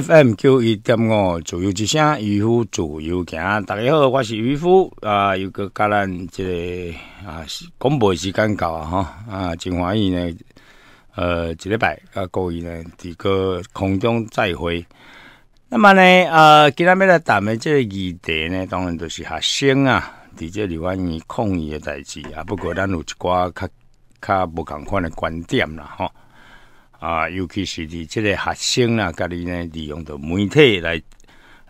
FM 九一点五，自由之声，渔夫自由行。大家好，我是渔夫啊，又过甲咱即个啊，广播时间到啊吼啊，真欢喜呢，呃，一礼拜啊，过伊呢，伫个空中再会。那么呢，呃，今仔日来谈的即个议题呢，当然都是学生啊，伫即里外以抗议的代志啊。不过咱有一寡较较无共款的观点啦，哈。啊，尤其是伫即个学生啊，家己呢利用着媒体来，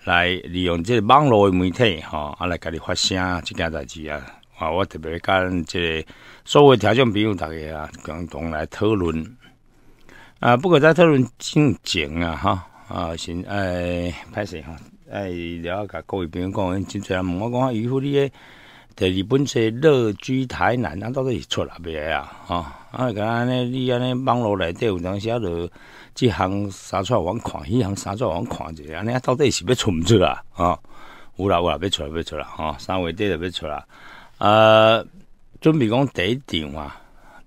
来利用即个网络的媒体，哈，来家己发声即件代志啊，啊，我特别跟即个所有听众朋友大个啊共同来讨论。啊，不过在讨论之前啊，哈，啊先爱拍摄哈，爱了甲各位朋友讲，真侪人问我讲，渔夫你咧第二本册《乐居台南》，那到底是出哪边啊？啊？啊，敢尼你安尼网络内底有当时啊，就即行三撮网看，迄行三撮网看者，安尼啊，到底是要存毋出啊？啊，有啦有啦，要出了别出吼、哈，三月底就要出了。呃，准备讲第一场啊，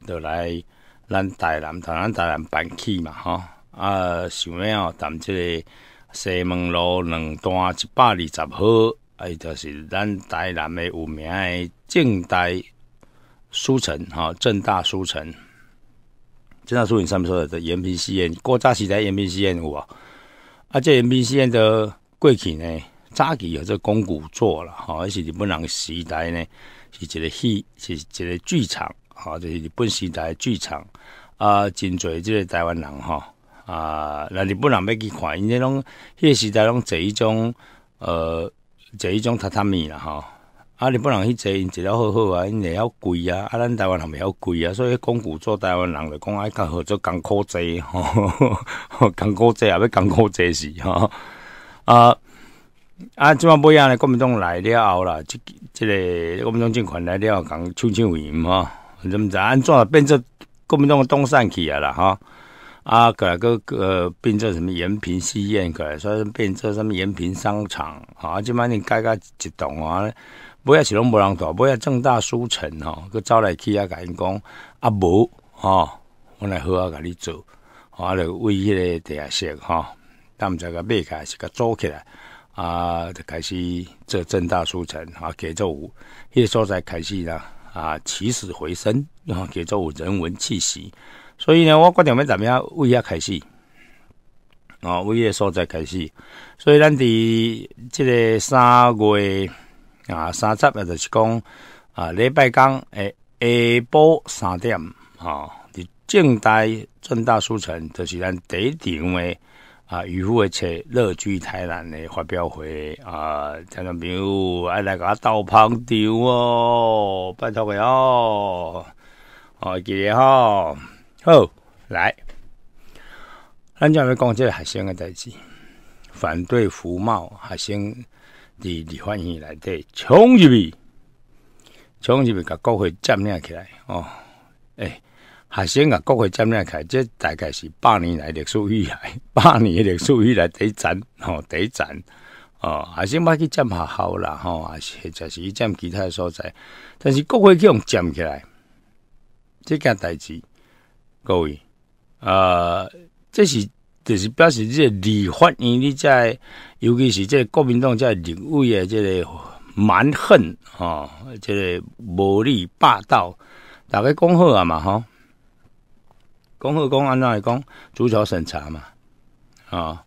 就来咱台南，台咱台南办起嘛吼。啊，想要谈即个西门路两段一百二十号，哎，就是咱台南的有名的正大。苏城，哈正大书城，正大书城上面说的的延平戏院，郭扎时在延平戏院有啊，啊这延平戏院的贵去呢，扎期有这公古坐了哈，而且日本时代呢是一个戏，是一个剧场啊，这是日本时代剧场啊，真侪即个台湾人哈啊，那日本人要去看，因为拢迄时代拢坐一种呃坐一种榻榻米了哈。啊！你不能去坐，因坐了好好啊！因会晓贵啊！啊，咱台湾人会晓贵啊，所以讲谷做台湾人就讲爱叫合作港口济，吼，哈，港口济啊，要港口济是吼。啊！啊，即晚不一样嘞，国民党来了后啦，即即个国民党政权来了后，讲秋千舞哈，怎么在安怎变作国民党东山去啊啦吼。啊，改个呃变作什么延平戏院改，所以变作什么延平商场啊？即满你加加一栋啊。嘞？尾也是拢无人做，尾啊正大书城吼，佮走来去啊，甲因讲啊无哦，我来好好甲你做，吼、我来为迄个地下室心哈。咱们甲买起来是甲租起来啊，就开始做正大书城啊，节奏舞个所在开始啦啊，起死回生啊，节做有人文气息。所以呢，我决定要们怎么样为伊开始啊，为伊所在开始。所以咱伫即个三月。啊，三十啊，就是讲啊，礼拜刚诶，下晡三点啊，伫正大正大书城，就是咱第一场诶啊，渔夫诶车乐居台南诶发表会啊，听众朋友，来个倒旁场哦，拜托你哦，哦，今日好，好来，咱今日讲即个海鲜诶代志，反对浮冒海鲜。伫你欢迎来底冲入去，冲入去，甲国会占领起来哦！哎，学生甲国会占领起来，这大概是百年来历史以来，百年历史以来第一站，哦，第一站哦，学生把去占下好了哈，还是就是去占其他所在，但是国会去样占起来，这件代志，各位，呃，这是。就是表示，即个李焕英，你在，尤其是即个国民党在认为的即个蛮横啊，即个无理霸道，大概讲贺啊嘛，哈，讲贺，讲安怎来讲，逐条审查嘛，啊，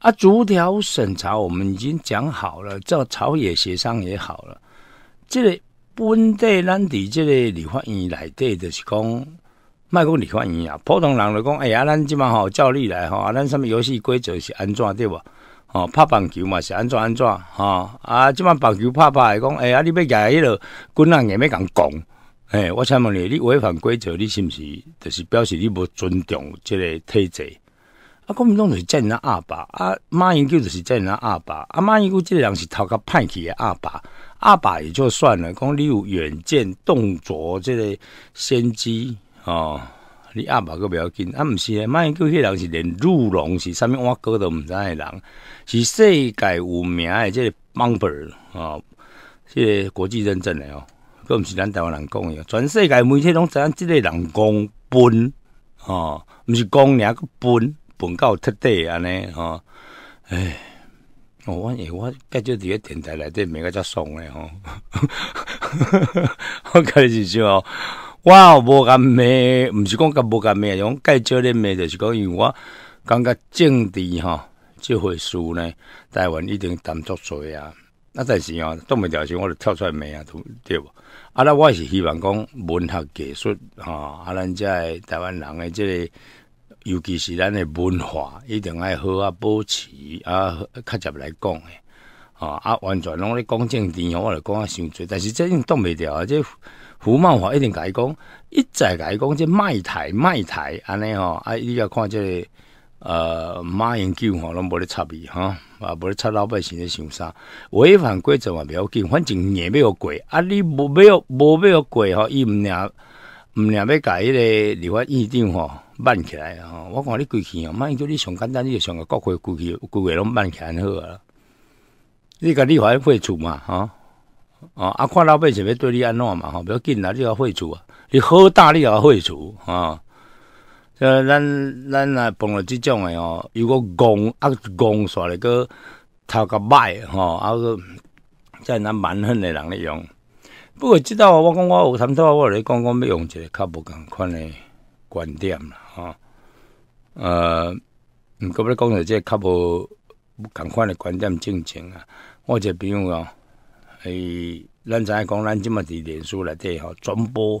啊，逐条审查，我们已经讲好了，照朝野协商也好了，即个本地咱伫即个立法院来底就是讲。卖讲李焕英啊，普通人就讲：“哎呀，咱即满吼照例来吼，咱什么游戏规则是安怎对无？吼，拍棒球嘛是安怎安怎吼，啊，即满棒球拍拍来讲，哎呀，你要举迄落军人硬要共讲。哎，我请问你，你违反规则，你是毋是就是表示你无尊重即个体制？啊，国民党就是真啊，阿爸，啊，马九就是真啊，阿爸，啊，马九即个人是头壳歹去的阿爸，阿爸也就算了。讲你有远见、动作、这个先机。”哦，你阿爸佫袂要紧，啊，毋是嘞？卖叫迄人是连入龙是啥物，我哥都毋知诶人，是世界有名诶，即个 number 啊，即个国际认证诶哦，佫毋是咱台湾人讲嘅，全世界媒体拢知影即个人讲笨，哦，毋是讲两个笨，崩到彻底安尼，哦，哎，我我我介就伫个电台内底每个只送诶哦，我开始笑。我无甘骂，毋是讲甲无甘骂，讲介少咧骂就是讲，因为我感觉政治吼，即回事呢，台湾一定担作罪啊。那但是哦，挡未牢时，我就跳出来骂啊，对无？啊，那我是希望讲文学艺术吼，啊，咱遮台湾人诶、即个尤其是咱诶文化，一定爱好啊保持啊，较集来讲诶吼啊，完全拢咧讲政治，我来讲啊伤侪，但是真正挡未牢啊，这。胡茂华一定改工，一再改工，即卖台卖台安尼吼，啊！你要看即呃马英九吼，拢无咧插伊吼，啊，无咧插老百姓咧想啥？违反规则嘛不要紧，反正硬要有改啊！你无没有无没有改吼，伊毋俩毋俩要改迄个立法院定吼，办起来吼。我看你规气哦，马英九你上简单，你就上个国会规矩规矩拢办起来好啊。你甲立法会处嘛吼、啊！看老板是欲对你安怎嘛？吼，不要紧啦，你要会处啊，你好大力啊，会处啊。呃，咱咱若碰到即种诶吼，如果戆啊戆煞咧，个头壳歹吼，啊个，真系那蛮狠诶人咧用。不过，即道我讲我有参透，我咧讲讲要用一个较无共款诶观点啦，哈。呃，毋过日讲即个较无共款诶观点进经啊，我者朋友啊。诶，咱影讲咱即物伫电视内底吼，传播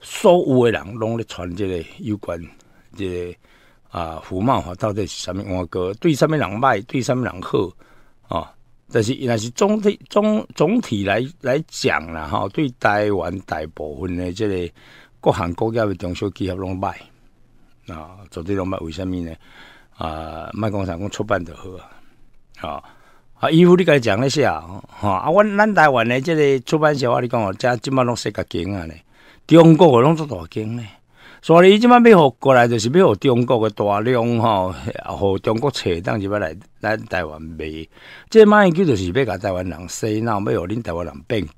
所有的人拢咧传这个有关这个啊，福茂吼到底是啥物，我讲对啥物人歹，对啥物人好啊。但是，若是总体总总体来来讲啦吼，对台湾大部分的这个各行各业的中小企业拢卖啊，总这拢卖为虾米呢？啊，卖工厂讲出版得好啊。啊！衣服你该讲一下，哈！啊，阮咱台湾的这个出版社，我你讲哦，加今摆拢世界紧啊咧，中国个拢做大紧咧，所以伊今满要互过来，就是要互中国的大量吼，互中国册当是要来咱台湾卖，这买就是是要台湾人洗脑，要恁台湾人变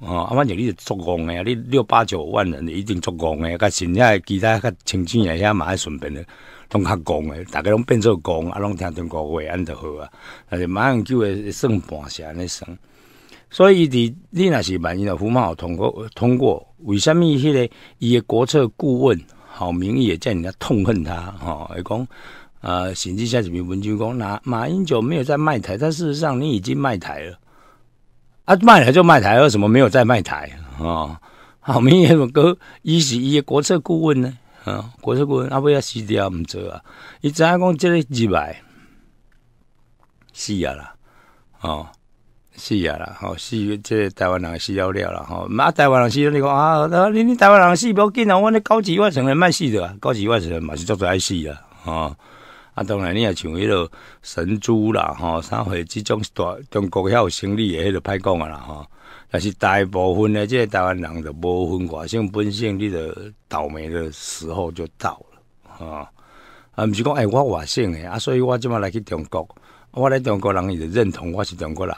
吼，啊！反正你是作戆诶，啊，你六八九万人一定作戆诶，甲剩下其他较清醒诶，遐爱顺便诶。通较讲诶，大个拢变做讲，啊，拢听中国话安得好啊。但是马英九诶，算半是安尼算，所以你你若是万一若胡茂好通过通过，为什么迄个伊诶国策顾问郝明也叫人家痛恨他？哈，会讲啊，甚至院一名文官讲，那马英九没有在卖台，但事实上你已经卖台了。啊，卖台就卖台，为什么没有在卖台？啊，郝明业个哥，伊是一诶国策顾问呢。国术棍阿伯也死掉毋做啊！伊知影讲即个入来死啊啦，哦死啊啦，吼死！即个台湾人死了了啦，吼！妈台湾人死，你讲啊，你你台湾人死不要紧啊！我那高级外省人卖死的啊，高级外省人嘛是做在爱死啊，吼！啊当然你也像迄落神珠啦，吼！啥货即种大中国遐有生理的迄落歹讲啊啦，吼！但是大部分的这台湾人就无分外省本性你的倒霉的时候就到了啊！啊，不是讲哎，我外省的啊，所以我即马来去中国，我来中国人伊就认同我是中国人，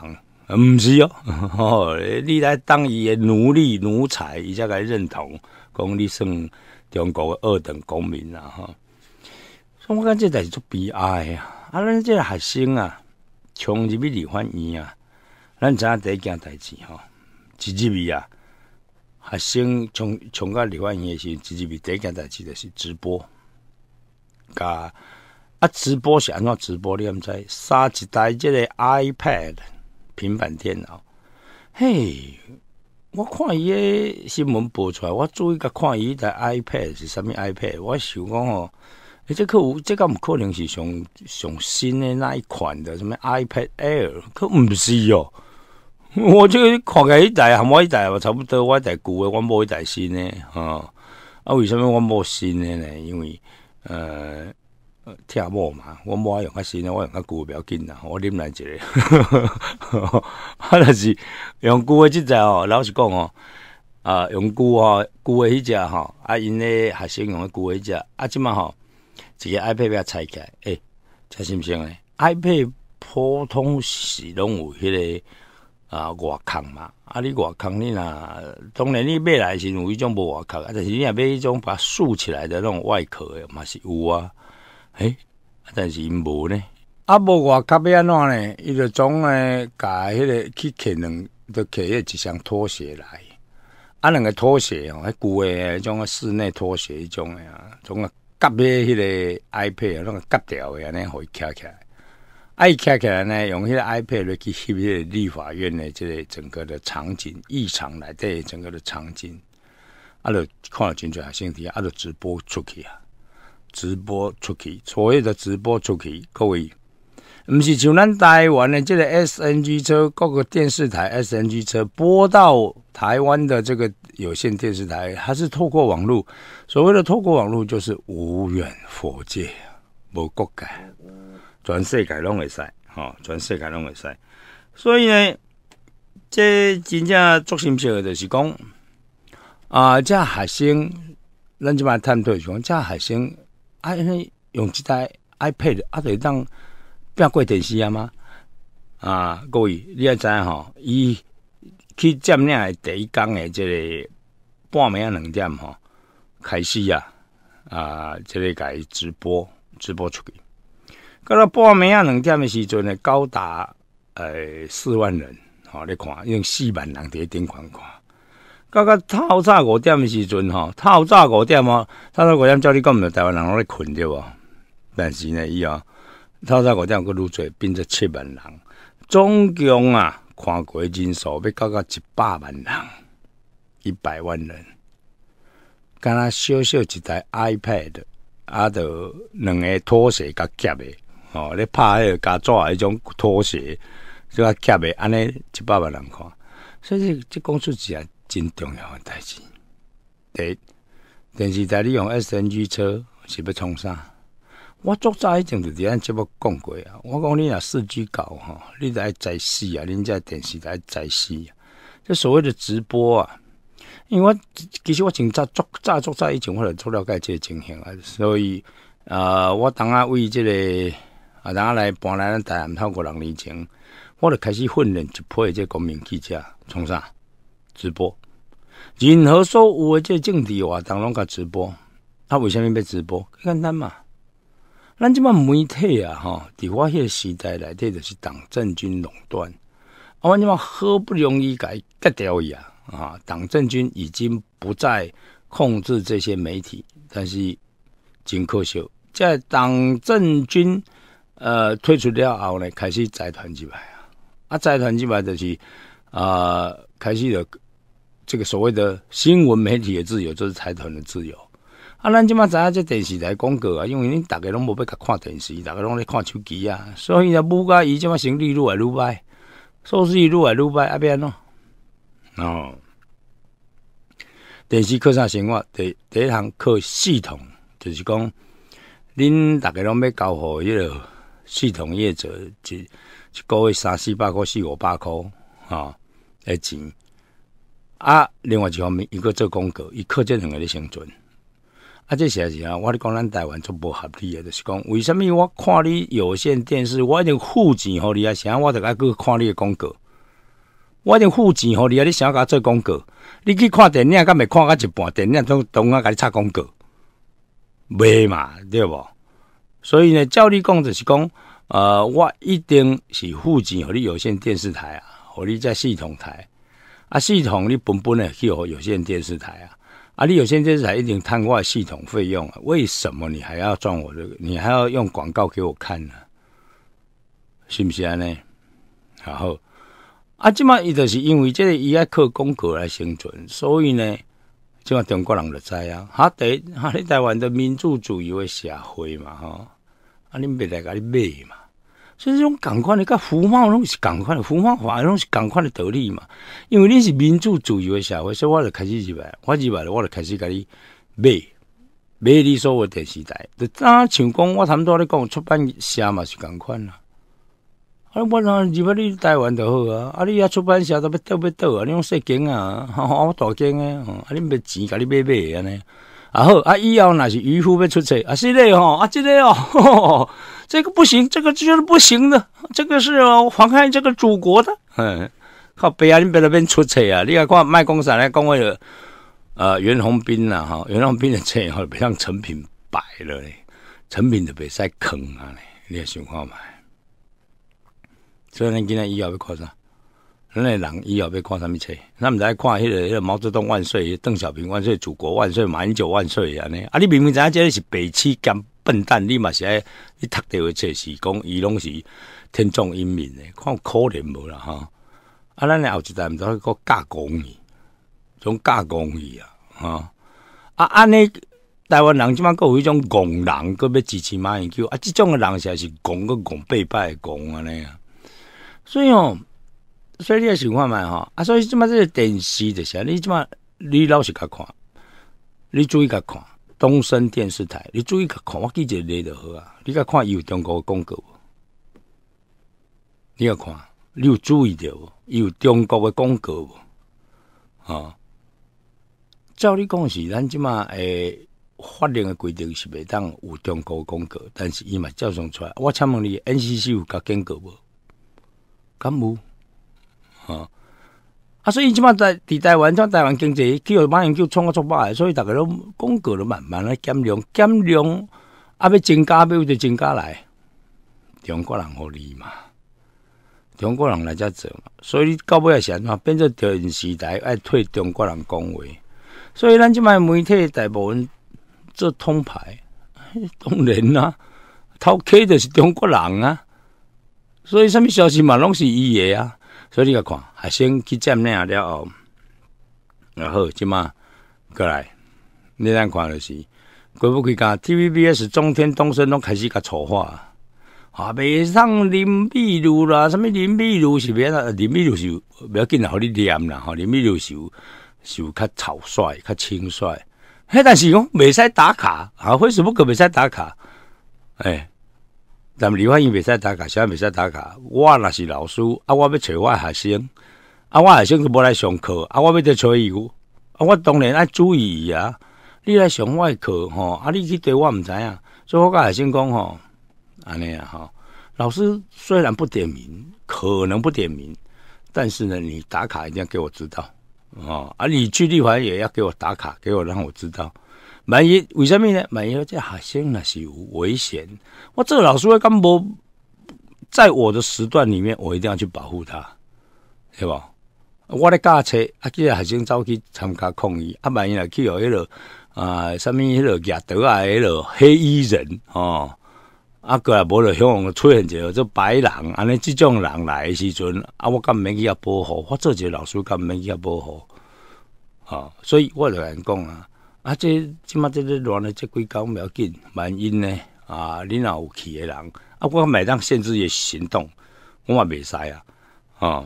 啊、不是哦？哦，你来当伊的奴隶奴才，伊才来认同，讲你算中国二等公民啦哈！所以我感觉是做悲哀啊！啊，咱这学生啊，冲入去里番营啊，咱知影第一件代志吼。GGB 啊，学生从从个离万以前，GGB 第一件代志就是直播。甲啊，直播是安怎直播，你毋知，三几台即个 iPad 平板电脑。嘿，我看伊诶新闻播出来，我注意甲看伊台 iPad 是啥物 iPad，我想讲哦，你这可这个唔可能是上上新的那一款的，什么 iPad Air，可唔是哟？我这个起来一代，和我一代嘛？差不多，我一代旧的，我买一代新的。哈啊，为什么我买新的呢？因为呃，听无嘛，我买用较新的，我用旧的比要紧啦。我拎来一个，啊，但是用旧的只哦。老实讲哦，啊，用旧哦，旧的迄只哈啊，因嘞学生用的旧的只啊，这么好，一个 iPad 拆开，哎，行不行呢？iPad 普通是拢有迄个。啊外壳嘛，啊你外壳你若当然你买来是有一种无外壳，但是你若买迄种把它竖起来的那种外壳的嘛是有啊，哎，但是因无呢，啊无外壳要安怎呢？伊就总诶，甲迄个去捡两，就迄一双拖鞋来，啊两个拖鞋哦，迄旧的种室内拖鞋迄种啊，总啊夹起迄个 iPad 那个夹掉的安尼互伊徛起来。爱看起来呢，用迄个 iPad 来去迄个立法院的这个整个的场景、异常，来对整个的场景，啊，都看了清楚啊，身体啊，都直播出去啊，直播出去，所谓的直播出去，各位，不是就咱台湾的这个 SNG 车各个电视台 SNG 车播到台湾的这个有线电视台，它是透过网络，所谓的透过网络就是无远佛界，无国界。全世界拢会使，吼！全世界拢会使。所以呢，这真正足心笑就是讲啊，这学生，咱即马探讨下，这生爱、哎，用一台 iPad，阿得当变过电视啊吗？啊，各位你也知吼，伊去占领的第一工诶，即个半暝两点吼开始啊，啊，即个改直播，直播出去。到半暝啊两点的时阵，诶，高达诶四万人，吼，你看，用四万人伫顶看看。到到透早五点的时阵，吼，透早五点啊，透早五点叫你讲，台湾人拢咧困对无？但是呢，伊啊，透早五点个人侪变成七万人，总共啊，过的人数要达到一百万人，一百万人，敢若小小一台 iPad，啊，就两个拖鞋甲夹诶。哦，咧拍迄个加做迄种拖鞋，就啊夹诶安尼，一百万人看，所以即讲出一件真重要诶代志。第一，电视台你用 SNG 车是要创啥？我作早以前就点即目讲过啊，我讲你若四 G 搞吼，你爱在死啊，恁家电视台在啊，这所谓的直播啊，因为我其实我真早作早作早以前我就做了解这情形啊，所以呃，我当下为这个。啊，然后来搬来咱台湾超过六年前，我就开始训练直播这公民记者，从啥直播？任何所有的政治活动拢甲直播。他为什么要直播？简单嘛，咱即嘛媒体啊，吼伫我迄个时代内底就是党政军垄断。啊，我即嘛好不容易甲伊割掉伊啊啊！党政军已经不再控制这些媒体，但是真可惜，在党政军呃，退出了后呢，开始财团支来啊！啊，财团支来就是啊，开始的这个所谓的新闻媒体的自由，就是财团的自由啊。咱即马知影这电视台广告啊，因为恁大家拢无要甲看电视，大家拢咧看手机啊，所以呢，物价伊即马生一愈来愈歹，摆，收视愈来愈歹，摆，阿变咯哦。电视课上生活第第一堂课系统就是讲，恁大家拢要交互迄个。系统业者一一个月三四百块，四五百块啊，诶钱啊，另外一方面伊个做广告，伊靠这两个咧生存。啊，这也是啊，我咧讲咱台湾足无合理啊，就是讲为什么我看你有线电视，我经付钱互你啊，啥我着爱去看你诶广告，我经付钱互你啊，你想要做广告，你去看电影，敢未看甲一半，电影都等下甲你插广告，袂嘛，对无？所以呢，照你讲就是讲，呃，我一定是付钱给你有线电视台啊，或你在系统台啊，系统你本本呢是有有线电视台啊，啊，你有线电视台一定摊挂系统费用啊，为什么你还要赚我的？你还要用广告给我看呢？是不是呢？然后，啊，这嘛也就是因为这个，伊爱靠广告来生存，所以呢。即望中国人就知啊，哈！第哈！你台湾的民主自由的社会嘛，吼、啊，你别来甲你买嘛。所以这种共款的，甲胡茂拢是共款的，胡茂法拢是共款的道理嘛。因为你是民主自由的社会，所以我就开始入来，我入来，我就开始甲你买。卖。你有诶电视台，就单像讲我他们都在讲出版，社嘛是共款啊？啊，我啊，只怕你台湾就好啊！啊，你啊，出版社都要倒，要倒啊！你讲细敬啊，我大敬啊！啊，你卖钱，给你卖卖的呢？啊好，啊以后那是渔夫要出差，啊是类哦，啊这个哦，这个不行，这个就是不行的，这个是妨害这个祖国的。嗯，靠北啊，你不要变出差啊！你看，看卖公仔来讲话有呃袁宏斌呐哈，袁宏斌的车不像成品摆了，嘞，成品就别再坑啊嘞，你还想看买？所以，咱今仔以后要看啥？咱诶人以后要看啥物册？咱毋知看迄个、迄个“毛泽东万岁”、“邓小平万岁”、“祖国万岁”、“马英九万岁”安尼。啊，你明明知影这是白痴兼笨蛋，你嘛是哎？你读到一册是讲，伊拢是天纵英明的，看可怜无啦吼。啊，咱后一代毋是讲教公义，种教公义啊！吼。啊安尼台湾人即满个有迄种戆人，个要支持马英九啊，即种诶人才是戆个戆八八的戆安尼啊！所以，哦，所以你也喜欢嘛？吼，啊！所以即摆即个电视是啊，你即摆你老实甲看，你注意看，东森电视台，你注意看，我记者累著好啊！你甲看伊有中国广告，无？你甲看，你有注意到无？伊有中国的广告无？啊！照你讲是，咱即摆诶法令的规定是袂当有中国广告，但是伊嘛照常出来，我请问你 NCC 有甲警告无？干部，啊，所以即摆在伫台湾，即台湾经济，佢又马上就创个作败，所以逐个拢广告都慢慢啊减量，减量，啊，要增加，要就增加来。中国人合理嘛？中国人来遮做嘛？所以到尾也是安怎变做电视台爱替中国人讲话。所以咱即摆媒体大部分做通牌，当然啦，偷 K 就是中国人啊。所以什么消息嘛，拢是伊诶啊！所以你甲看，啊，先去占领了后，然后即马过来，你当看就是。国不国家，TVBS 中天东升拢开始甲丑化啊！未上林美如啦，什么林美如是免啊？林美如是不要紧啦，互你念啦，吼，林美如是有是有较草率、较轻率。嘿，但是讲未使打卡啊，为什么可未使打卡？哎。咱们李焕英未使打卡，啥未使打卡。我那是老师，啊，我要找我学生，啊，我学生都无来上课，啊，我要得催伊。我当然爱注意伊啊。你来上外课，吼，啊，你去对我毋知影，所以我甲学生讲，吼，安尼啊，吼，老师虽然不点名，可能不点名，但是呢，你打卡一定要给我知道，哦，啊，你去立华也要给我打卡，给我让我知道。万一为什么呢？万一这学生那是有危险，我这个老师会干不？在我的时段里面，我一定要去保护他，对吧？我咧驾车啊，叫学生走去参加抗议啊，万一来去有迄落啊，什么迄落夹刀啊，迄落黑衣人哦，啊过来无了，香港出现一个这白狼，安尼这种人来时阵啊，我干没去保护，我做一个老师干没去保护，好，所以我人讲啊。啊，这起码这个乱的，这几高不要紧。万一呢？啊，你若有去的人，啊，我每当限制也行动，我嘛没使啊。啊，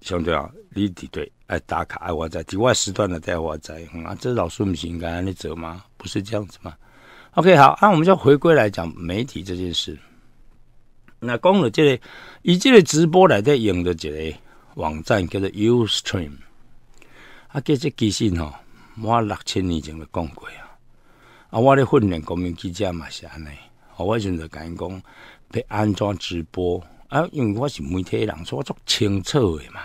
相对啊，你伫对，爱打卡爱我在，其他时段的带我在，啊，这老师毋是应该安尼做吗？不是这样子吗？OK，好，那我们就回归来讲媒体这件事。那讲了这里以这个直播来在用的一个网站叫做 Ustream，啊，叫这机信吼。我六千年前就讲过啊，啊，我咧训练国民记者嘛是安尼，我阵就因讲要安装直播啊，因为我是媒体人，所以我清楚诶嘛。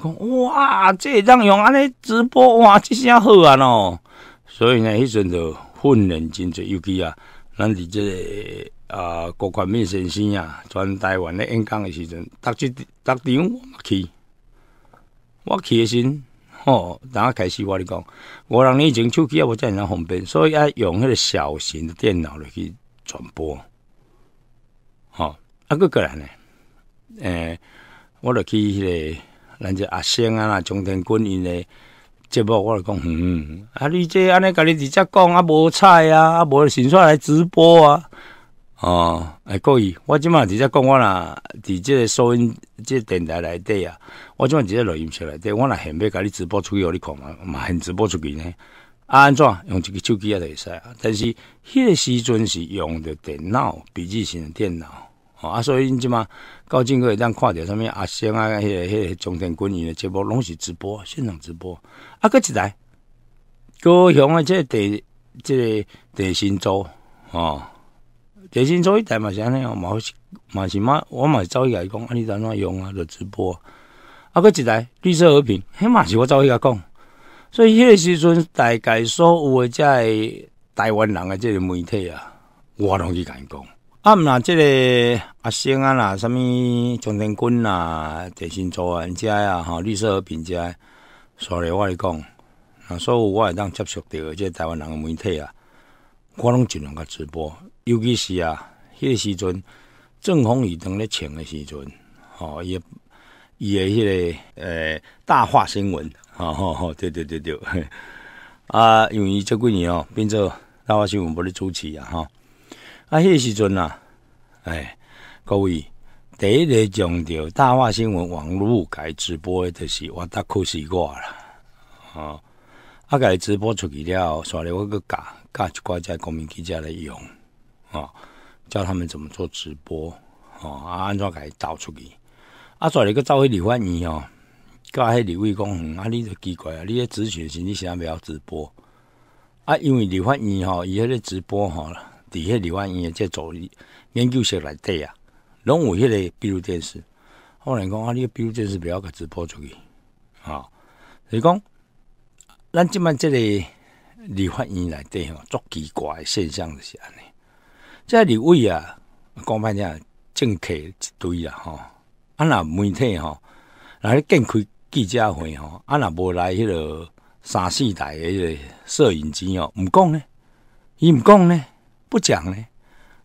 讲哇，这张用安尼直播哇，即下好啊喏。所以呢，迄阵就训练真侪游其啊，咱伫即个啊国军面先生啊，全台湾咧演讲诶时阵，逐只逐场我去，我去诶时。哦，等下开始我咧讲，我人以前手机也无遮尔方便，所以啊用迄个小型的电脑咧去传播。好，啊个个人呢，诶，我咧去迄个，咱只阿星啊、啊钟天军因咧节目，我咧讲，嗯，啊你这安尼甲你直接讲啊无菜啊啊无新出来直播啊。哦，哎，各位，我今麦直接讲，我啦，伫即个收音即电台内底啊，我今麦直接录音出来底，我啦现要甲你直播出去，互你看嘛，嘛现直播出去呢。啊，怎用一个手机也会使啊。但是迄个时阵是用着电脑，笔记型电脑啊，所以你即麦高进哥一张看着，什物阿香啊、迄个迄个中天官员的节播拢是直播，现场直播。啊，搁一台高雄即这地个地新洲哦。电信组一台嘛，安尼哦，嘛是嘛是嘛，我嘛是走去甲伊讲，你安怎用啊？就直播。啊，佫一台绿色和平，嘿，嘛是我走一甲讲。所以迄个时阵，大概所有诶遮个台湾人诶，即个媒体啊，我拢去甲讲。啊，毋啦，即个啊，星啊啦，啥物张天军啦，电信组啊，遮啊，吼，绿色和平遮，所以，我来讲，啊，所有我会当接触到即台湾人诶媒体啊，我拢尽量甲直播。尤其是啊，迄个时阵，郑红仪当咧穿的时阵，吼，伊伊个迄个诶大话新闻，吼吼吼，对对对对，啊，因为即几年哦，变作大话新闻无咧主持啊，吼，啊，迄个时阵啊，哎，各位第一个强调大话新闻网络改直播的，就是我大可惜寡啦！啊，啊改直播出去了，刷了我个教教一寡只公民记者来用。哦，教他们怎么做直播哦，啊，安怎解导出去？啊，抓了一个赵慧李焕英哦，个系李卫公，啊，你都奇怪啊！你咧咨询时，你现在不要直播啊，因为李焕英吼，伊迄个直播哈，底下李焕英也在做研究室内底啊，拢有迄个比如电视，我讲啊，你比如电视不要甲直播出去啊。以讲咱即办即个李焕英内底吼，足奇怪现象的是安尼。这里位啊，讲半天，政客一堆啊。吼，啊那媒体吼，来开记者会吼，啊那无来迄个三四台迄个摄影机哦，毋讲呢，伊毋讲呢，不讲呢，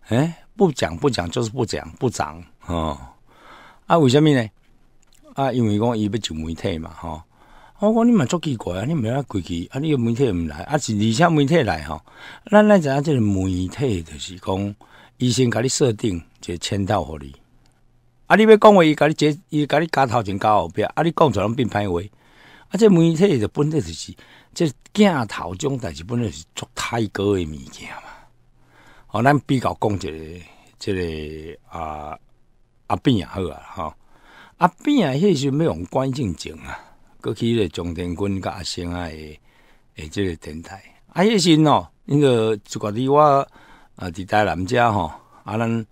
诶，不讲不讲就是不讲不涨哦，啊为什么呢？啊，因为讲伊要上媒体嘛，吼。我讲你嘛作奇怪啊！你没有规矩啊！你媒体毋来啊？是而且媒体来吼，咱咱知影即个媒体就是讲医生给你设定，个签到给你。啊！你要讲话，伊给你这，伊甲你加头前，加后壁，啊！你讲出来变歹话，啊！这媒体就本来就是这镜头中，代志本来是作太高诶物件嘛。哦，咱比较讲一个，这个啊啊病也好啊哈！啊病啊，迄是美容关键症啊。过去个长天军甲阿星啊，诶，即个电台，啊，迄时哦，因个就讲你我啊，伫台南遮吼，啊咱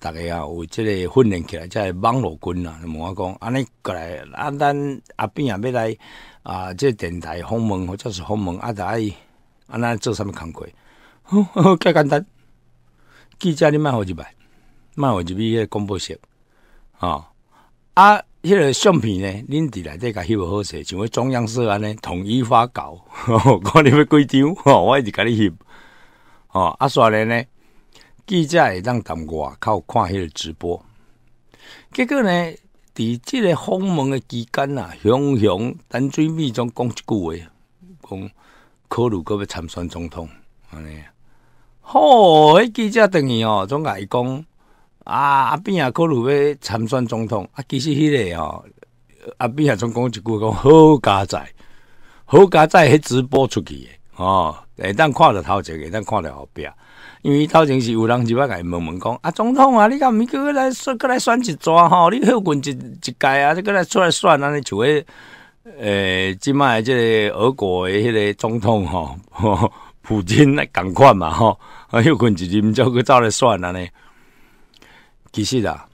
逐个啊有即个训练起来，即个网络军啦，问我讲，安尼过来，啊咱阿边也要来啊，即个电台访问或者是访问啊爱，啊咱做啥物工作，呵，加简单，记者你卖好几百，卖好几笔，诶，公布息，啊，啊。迄个相片呢，恁伫内底甲翕好势，像为中央社安尼统一发稿，看你要几张，我一直甲你翕。哦，啊，煞咧呢，记者会当谈话靠看迄个直播。结果呢，伫即个访问的期间啊，雄雄陈水尾总讲一句话，讲考虑格要参选总统。安哎呀，迄记者等于吼总甲伊讲。啊！阿扁也考虑要参选总统，啊，其实迄个吼，阿扁也总讲一句讲好加载，好加载，迄直播出去的，哦，会当看着头前，会当看着后壁，因为头前是有人来甲伊问问讲，啊，总统啊，你敢毋是个来选，个来选一抓吼，你休困一一届啊，你个来出来选，安尼就迄，诶，即卖即个俄国诶，迄个总统吼，普京来共款嘛吼，啊，后困一日，毋照个走来选安尼。其实啊，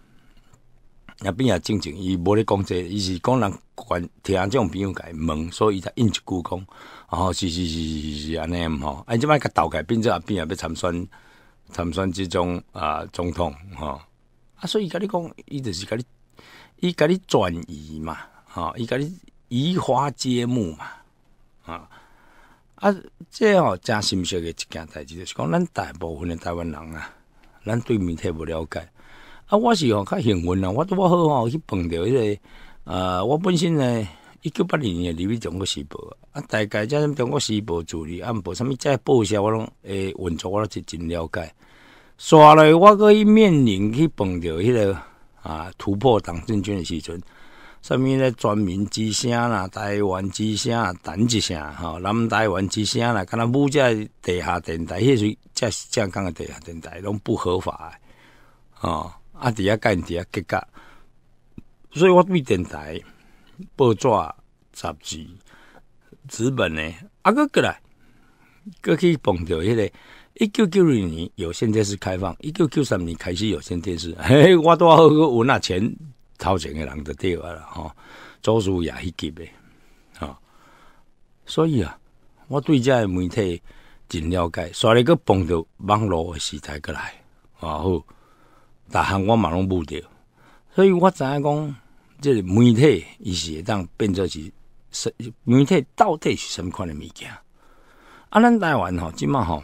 也变啊正经，伊无咧讲这，伊是讲人关听啊种朋友伊问，所以伊才应一句讲，哦，是是是是是是安尼毋吼，哎，即摆甲倒改，变做阿变啊要参选参选之中啊总统吼，啊所以甲你讲，伊就是甲你，伊甲你转移嘛，吼，伊甲你移花接木嘛，啊啊，这吼真心鲜的一件代志，就是讲咱大部分的台湾人啊，咱对媒体无了解。啊，我是哦，较幸运啦！我拄我好哦，去碰着迄个啊，我本身呢，一九八二年入去中国时报啊，大概在《中国时报》助理，啊，无啥物再报销，我拢诶运作，我拢是真了解。刷来我可以面临去碰着迄个啊，突破党政军的时阵，啥物咧？全民之声啦，台湾之声，等一声吼，南台湾之声啦，敢若武价地下电台，迄时才是正港个地下电台，拢不合法吼。啊！底甲因伫遐结革，所以我对电台、报纸、杂志、资本呢，啊个过来，过去碰着迄个一九九二年有线电视开放，一九九三年开始有线电视。嘿，我都有那钱掏钱的人就对啦，吼、哈，做事也迄极的吼。所以啊，我对这媒体真了解，刷一个碰着网络的时代过来，然好。逐项我嘛拢不着，所以我知影讲，即媒体伊是会当变做是，媒体到底是什款的物件？啊！咱台湾吼，即嘛吼，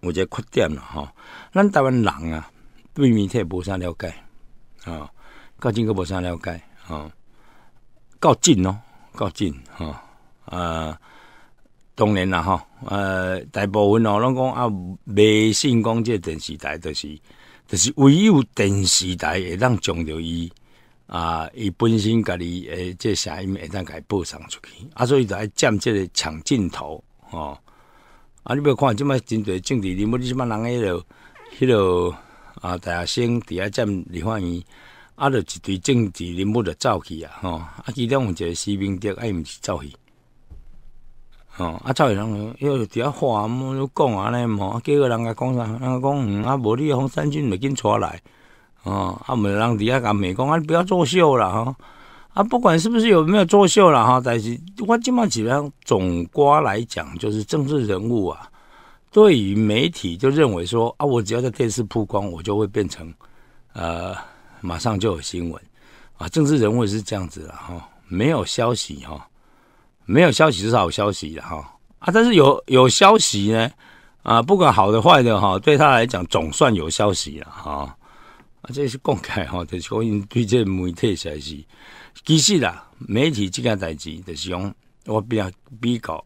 有一个缺点啦吼，咱台湾人啊，对媒体无啥了解吼，到这个无啥了解吼，到进咯，到进啊啊！当然啦，吼，呃，大部分哦，拢讲啊，迷信讲即电视台就是。就是唯有电视台会当将着伊啊，伊本身家己诶，即声音会当伊播送出去啊，所以就爱占即个抢镜头哦。啊，你要看即卖真侪政治人物，你即摆人迄落迄落啊，大学生伫遐占李焕英，啊，就一堆政治人物就走去啊，吼啊，其中有一个士兵爹爱毋是走去。哦，啊，蔡会啷个，哟，底下话讲安尼，唔，几个人个讲啥，讲嗯，啊，无你红三军袂紧出来，哦，啊，唔让底下个美工，啊，不要作秀了哈，啊，不管是不是有没有作秀了哈，但是，我即码基本上总观来讲，就是政治人物啊，对于媒体就认为说啊，我只要在电视曝光，我就会变成呃，马上就有新闻，啊，政治人物是这样子了哈，没有消息哈。没有消息是好消息了哈啊！但是有有消息呢啊！不管好的坏的哈，对他来讲总算有消息了哈啊！这是公开哈，就是讲因对这媒体消息。其实啦，媒体这件代志就是讲我比较比较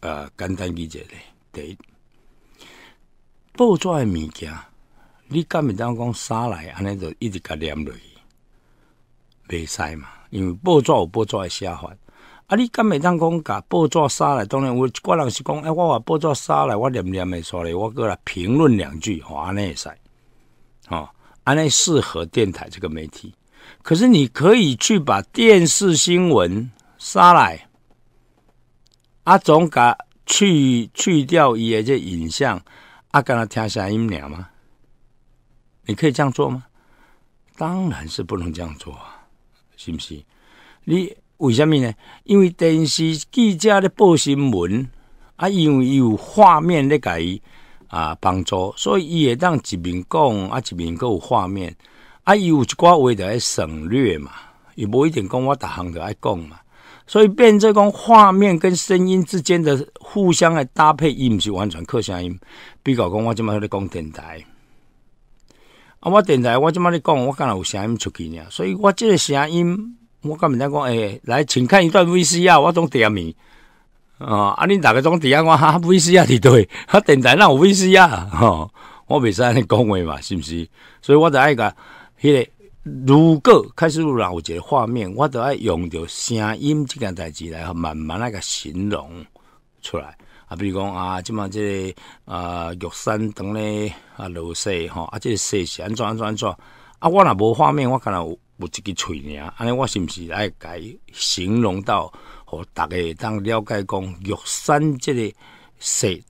呃简单理解的，第一，报纸的物件，你敢本当讲杀来，安尼就一直甲念落去，未使嘛，因为报纸有报纸的写法。啊！你敢未当讲，甲报纸杀来，当然有个人是讲，哎，我话报纸杀来，我念念的煞来，我过来评论两句，吼，安尼会使，哦，安尼适合电台这个媒体。可是你可以去把电视新闻杀来，阿总，甲去去掉伊诶这影像，阿敢来听声音了吗？你可以这样做吗？当然是不能这样做啊，信不信？你？为什么呢？因为电视记者咧报新闻啊，因为有画面咧改啊帮助，所以伊会当一面讲啊，一面够画面啊，有一寡话着爱省略嘛，伊无一定讲我项行爱讲嘛，所以变做讲画面跟声音之间的互相来搭配，伊毋是完全靠声音。比如讲，我今嘛咧讲电台，啊，我电台我今嘛咧讲，我干有声音出去呢，所以我这个声音。我刚才讲，诶，来，请看一段 VCR，我总点名。哦，啊，啊，你大概从底我哈，VCR 是对，他电台让我 VCR，哈，我袂使安尼讲话嘛，是不是？所以我就爱甲迄个如果开始有老个画面，我都爱用着声音这件代志来慢慢来甲形容出来啊，比如讲啊，即嘛这啊玉山等咧啊落雪吼，啊这怎安怎安怎？啊我若无画面，我可有。有一个嘴尔，安尼，我是不是来改形容到，和大家当了解讲玉山这个事，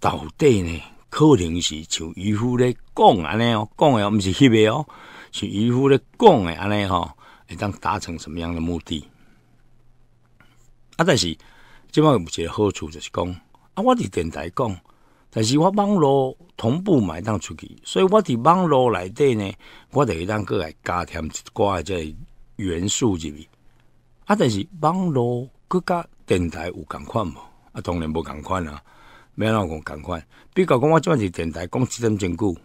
到底呢，可能是像渔夫咧讲安尼哦，讲的毋是翕个哦，像渔夫咧讲的安尼吼，会当达成什么样的目的？啊，但是即卖有一个好处，就是讲，啊，我伫电台讲。但是我网络同步埋当出去，所以我伫网络内底呢，我会当去来加添一寡即元素入去。啊，但是网络佮电台有共款无？啊，当然无共款啊，免老讲共款。比如讲我即阵是电台讲一点真久，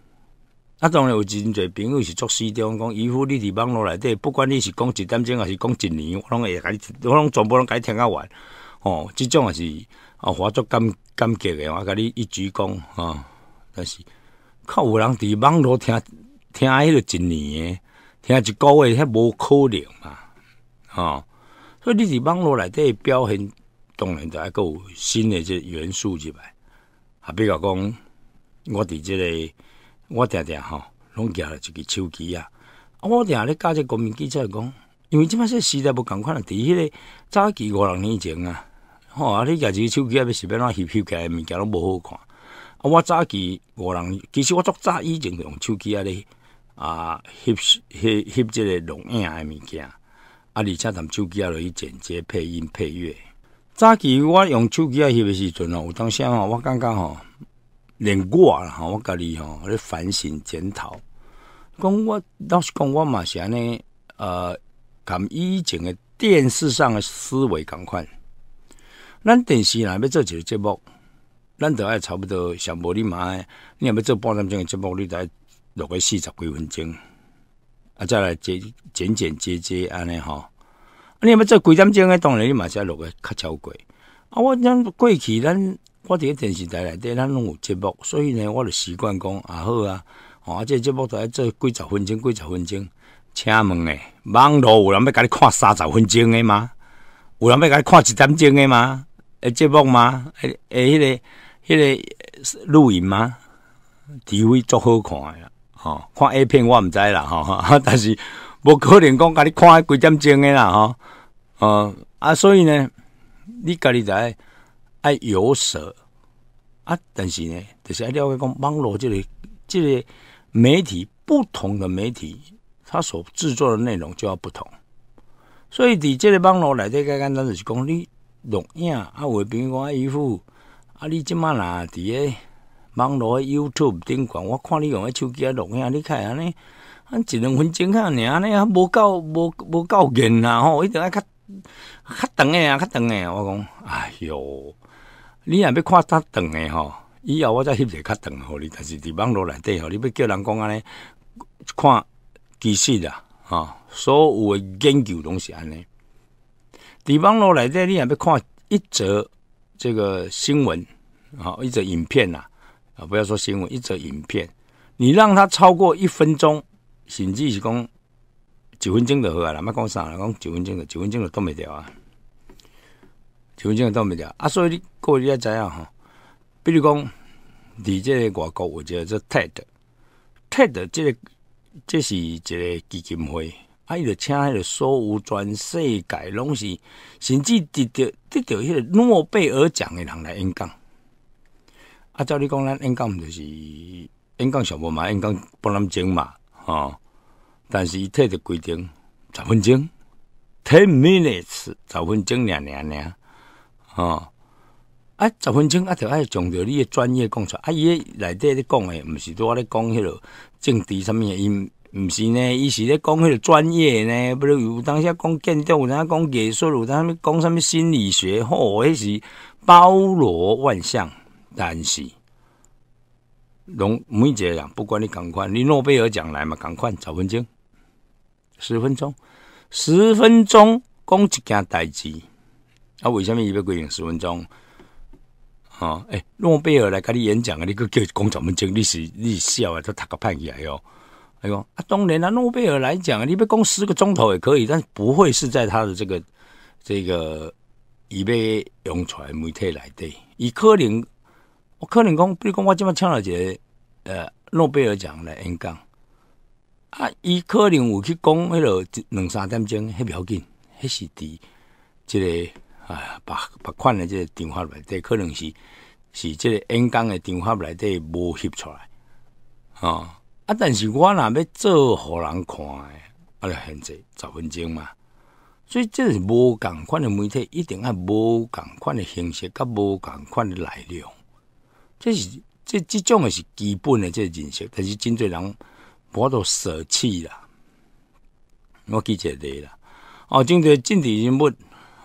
啊，当然有真侪朋友是作西装讲，依夫你伫网络内底，不管你是讲一点钟还是讲一年，我拢会甲你，我拢全部拢甲你听甲完。哦，即种也是。啊，我足感感激诶，我甲你一鞠躬啊。但是靠，有人伫网络听听迄个一年，诶，听一个月，遐无可能嘛。啊，所以你伫网络内底表现当然就一有新即个元素入来。啊，比如讲，我伫即个我听听吼，拢举了一个手机啊。啊，我听咧教即个革民记者讲，因为即摆说时代无共款啊，伫迄个早期五六年前啊。吼！啊，你家己手机啊，要是要怎翕翕起的物件拢无好看。啊，我早期无人，其实我足早以前用手机啊咧啊翕翕翕即个录影的物件。啊，而且踮手机啊落去剪接、配音、配乐。早期我用手机啊翕的时阵哦，我当时哦，我刚刚吼连我了吼，我家己吼咧反省检讨，讲我老实讲我嘛是安尼，呃，跟以前的电视上的思维共款。咱电视若要做一个节目，咱都爱差不多上无你妈个。你若要做半点钟的节目，你才录个四十几分钟，啊，再来剪剪剪接接安尼吼。啊，你若要做几点钟的，当然你是上录个较超过。啊，我咱过去咱，我伫个电视台内底，咱拢有节目，所以呢，我就习惯讲啊好啊。啊，这节目都爱做几十分钟，几十分钟。请问诶，网络有人要甲你看三十分钟诶吗？有人要甲你看一点钟诶吗？诶，节目吗？诶诶，迄个迄个录影吗？地位足好看啦，吼，看 A 片我毋知啦，吼，但是无可能讲甲你看几点钟诶啦，吼，呃，啊，所以呢，你家己在爱有舍啊，但是呢，就是了解讲网络，即个即个媒体不同的媒体，它所制作的内容就要不同，所以你这个网络来这个简单是是讲你。录影啊，啊，外边我衣服啊，你即满那伫咧网络 YouTube 顶狂，我看你用个手机啊录影，你看安尼，啊一两分钟啊尔，安尼啊无够无无够瘾啊吼，伊得爱较较长个啊，较长个啊，我讲，哎呦，你若要看较长个吼，以后我再翕些较长个互你，但是伫网络内底吼，你要叫人讲安尼，看其实啦，啊，所有研究拢是安尼。伫网络来在你也别看一则这个新闻啊，一则影片呐啊，不要说新闻，一则影片，你让它超过一分钟，甚至是讲九分钟就好啊，咱别讲啥了，讲九分钟的，九分钟的都没掉啊，九分钟都没掉啊，所以你各位要知样哈？比如讲，你这个外国，我叫这 Ted，Ted 这个这是一个基金会。还要请迄个所有全世界拢是，甚至得着得着迄个诺贝尔奖的人来演讲。啊，照你讲，咱演讲就是演讲什无嘛？演讲半点钟嘛？吼，但是伊体着规定十分钟，ten minutes，十分钟，两尔尔。吼，啊，十分钟啊，著爱强调你的专业讲出啊，伊诶内底咧讲的，毋是拄我咧讲迄个政治上面的因。毋是呢，伊是咧讲迄个专业呢，不如有当时讲建筑，有当讲艺术，有当下讲啥物心理学，哦，迄是包罗万象。但是，拢每节啊，不管你共款，你诺贝尔奖来嘛，共款十分钟，十分钟，十分钟讲一件代志。啊，为虾米伊要规定十分钟？啊，诶，诺贝尔来甲你演讲啊，你个叫讲十分钟，你是你是笑啊，都读个歹起来哟。哎呦，啊，当然啊，诺贝尔来讲，你被供十个钟头也可以，但是不会是在他的这个这个已被出来媒体来的。以可能，我可能讲，比如讲我今边抢了一个呃诺贝尔奖来演讲，啊，以可能有去讲那个两三点钟，很要紧，迄是第这个啊，把把款的这个电话来，这可能是是这个演讲的电话来的没接出来啊。啊！但是我若要做互人看诶，啊，限制十分钟嘛。所以这是无共款诶媒体，一定爱无共款诶形式，甲无共款诶内料。这是这即种诶是基本诶，这认识，但是真侪人我都舍弃啦。我记一个例啦，哦，真侪政治人物，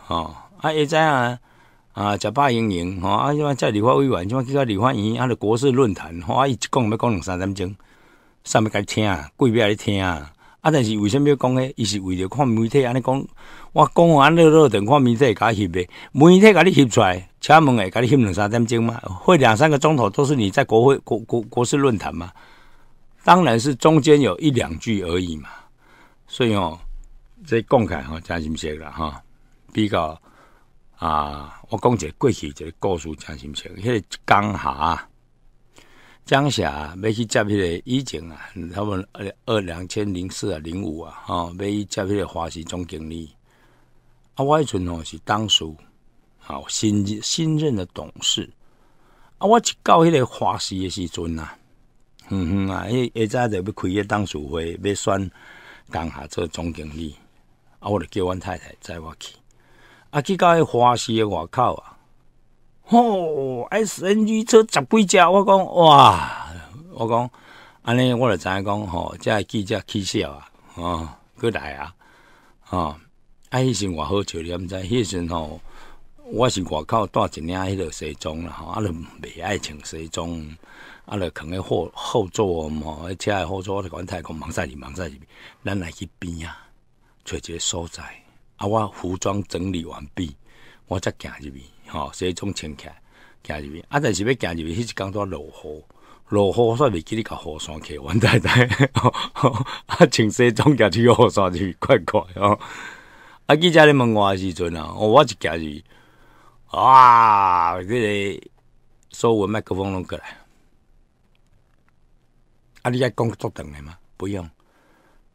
哦，啊，知影啊啊，食饱英英，吼，啊，即个李委员，即个李焕院，啊，着国事论坛，吼、啊，伊一讲要讲两三点钟。甚么该听啊？跪拜啊！你听啊！啊，但是为什么要讲呢？伊是为着看媒体，安尼讲。我讲完了了，等看媒体甲翕的。媒体甲你翕出来，请门诶，甲你翕两三点钟吗？会两三个钟头都是你在国会、国国国事论坛吗？当然是中间有一两句而已嘛。所以哦，这起来吼，真心些了哈，比较啊，我讲过去一个故事，真心些，迄个刚好。江夏要去接迄个以前啊，他们二二两千零四啊零五啊，吼要去接迄个华西总经理。啊，我迄阵吼是董事，好新新任的董事。啊，我去到迄个华西的时阵啊，嗯哼啊，迄下早就要开个董事会，要选江夏做总经理。啊，我就叫阮太太载我去。啊，去到迄华西的外口啊。吼，SNG 车十几只，我讲哇，我讲安尼，我就知影讲吼，即个记者起笑啊，吼，过来啊，吼，啊，迄时我好笑，你毋知，迄时吼，我是外口带一领迄个西装啦，吼，啊，都袂爱穿西装，啊，都扛个后后座，吼，迄车后座我就关太空忙啥事忙啥事，咱来去边啊，找一个所在，啊，我服装整理完毕，我再行入去。吼、哦，所以总清起来，行入去。啊，但是要行入去，迄一工，拄到落雨，落雨煞袂记你甲雨伞起，阮太太，啊，穿西装行去雨伞就怪怪吼。啊，记者咧问我时阵啊，哦，我一行入去，啊，迄、那个所有麦克风拢过来。啊，你遐讲作长的吗？不用。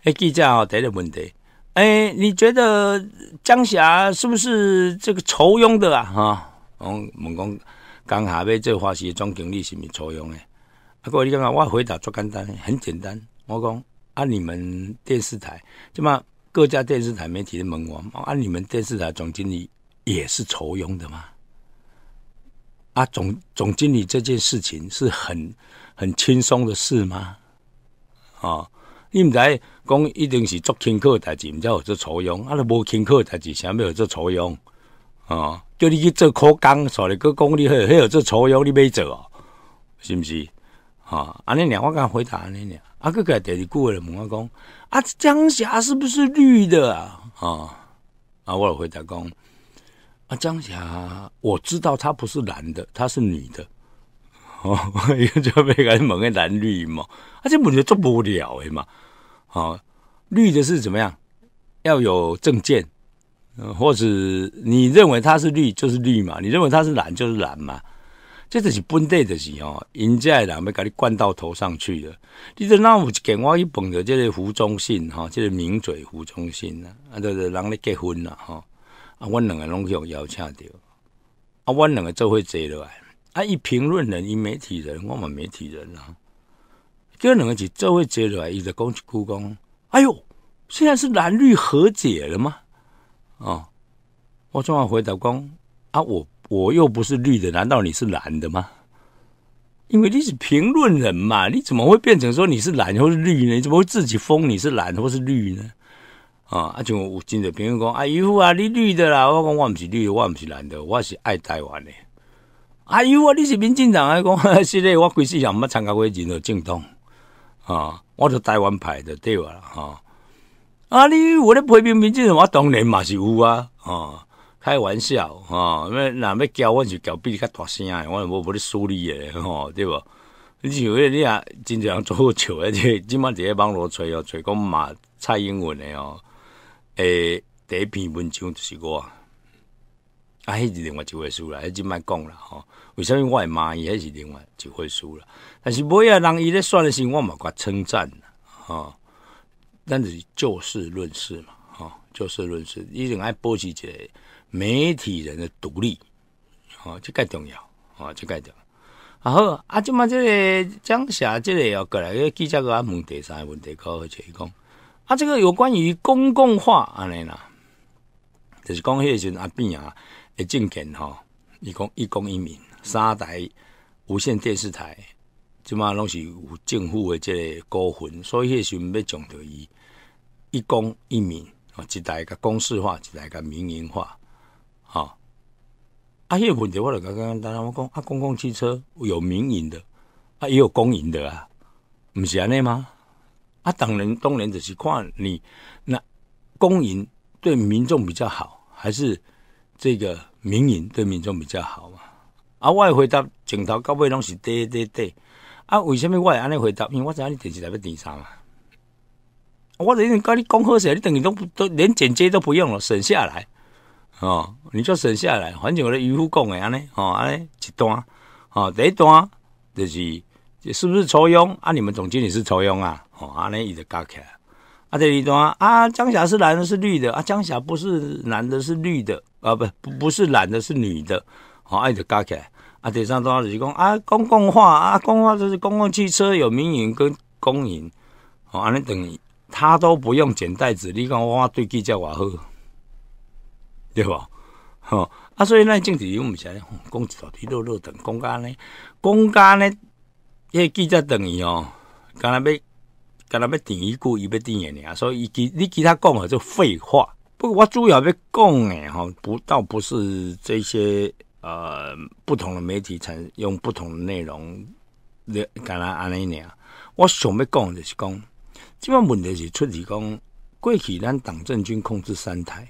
迄记者吼、哦，第一个问题。哎，你觉得江霞是不是这个仇佣的啊？哈，我问讲，江霞为做花西总经理是咪仇佣咧？啊，各位你看看，我回答足简单很简单。我讲，按你们电视台，这嘛各家电视台媒体的门王，按你们电视台总经理也是仇佣的吗？啊，总总经理这件事情是很很轻松的事吗？啊，你们在？讲一定是做轻巧代志，毋才有做粗用。啊，你无轻巧代志，啥物有学做粗用？啊，叫你去做苦工，坐咧个讲你许许有做粗用，你袂做哦，是毋是？吼安尼俩，我敢回答安尼俩。啊，佮个第二句话问我讲，啊，江霞是不是绿的？啊，啊，我有回答讲，啊，江霞，我知道她不是男的，她是女的。哦，伊 就做甲个问个男绿嘛？啊，这问就足无聊诶嘛。哦，绿的是怎么样？要有证件，或者你认为它是绿就是绿嘛，你认为它是蓝就是蓝嘛。这都是本地的是哦，人家人要把你灌到头上去了。你这那我一见我一捧着这个胡忠信哈，这个名嘴胡忠信啊，啊就是人咧结婚啦哈，啊我两个拢要邀请到，啊我两个做会落了，啊一评论人一媒体人，我们媒体人啊。第两个字就会接落来，一直攻击故宫。哎哟，现在是蓝绿和解了吗？哦，我昨晚回答讲啊，我我又不是绿的，难道你是蓝的吗？因为你是评论人嘛，你怎么会变成说你是蓝或是绿呢？你怎么会自己封你是蓝或是绿呢？啊！啊，就我进的评论讲啊，姨啊，你绿的啦！我讲我不是绿的，我不是蓝的，我是爱台湾的。哎呦，你是民进党啊？讲 是的，我规思想捌参加过任何政党。啊，我就台湾牌的对啦，哈，啊你我的陪兵兵这种，我当然嘛是有啊！啊，开玩笑！啊，咩？那要叫我就叫比你较大声，我就无无你输离的，吼，对无？你像你啊，经常做高笑，而且今晚伫一网络吹哦，吹讲马蔡英文的哦，诶，第一篇文章就是我。啊，迄是另外就会输了，迄是卖讲了，吼，为什么我骂伊？迄是另外就会输了？但是不要让伊咧选的时，我嘛甲称赞吼、啊。咱是就事论事嘛，吼就事论事。伊定爱保持一个媒体人的独立，哦，这个重要，哦，这个重要。然后啊，即嘛，这个江霞这里要过来，个记者个问第三个问题，可好？且伊讲啊，这个有关于公共化安尼啦，就是讲迄时阿斌啊，诶证件吼，伊讲一公一民三台无线电视台。即码拢是有政府的个高分，所以迄时阵要强调伊一公一民啊，一代家公司化，一代家民营化，吼啊！迄个问题我著刚刚单单我讲啊，公共汽车有民营的啊，也有公营的啊，毋是安尼吗？啊，当然当然著是看你那公营对民众比较好，还是这个民营对民众比较好嘛？啊，我回答，整套到尾拢是对对对。啊，为什么我会安尼回答？因为我知影你电视台要点啥嘛？我连跟你讲好些，你等于都都连剪接都不用了，省下来哦，你就省下来。反正我的渔夫讲的安尼，哦安尼一段，哦第一段就是是不是抽佣啊？你们总经理是抽佣啊？哦安尼一直起来。啊这一段啊江霞是男的，是绿的啊江霞不是男的，是绿的啊不不不是男的，是女的，哦，安尼一直起来。啊，第三段就是讲啊，公共化啊，公共就是公共汽车有民营跟公营哦，安尼等于他都不用捡袋子，你讲我我对记者偌好，对吧？哈啊，所以咱政治又唔使，公车坐坐坐等公交呢，公交呢，那记者等于哦，干呐要干呐要顶一句，伊要点一啊，所以其你其他讲啊就废话。不过我主要要讲诶哈，不倒不是这些。呃，不同的媒体采用不同的内容，干那安尼尔。我想要讲就是讲，即个问题是出在讲，过去咱党政军控制三台，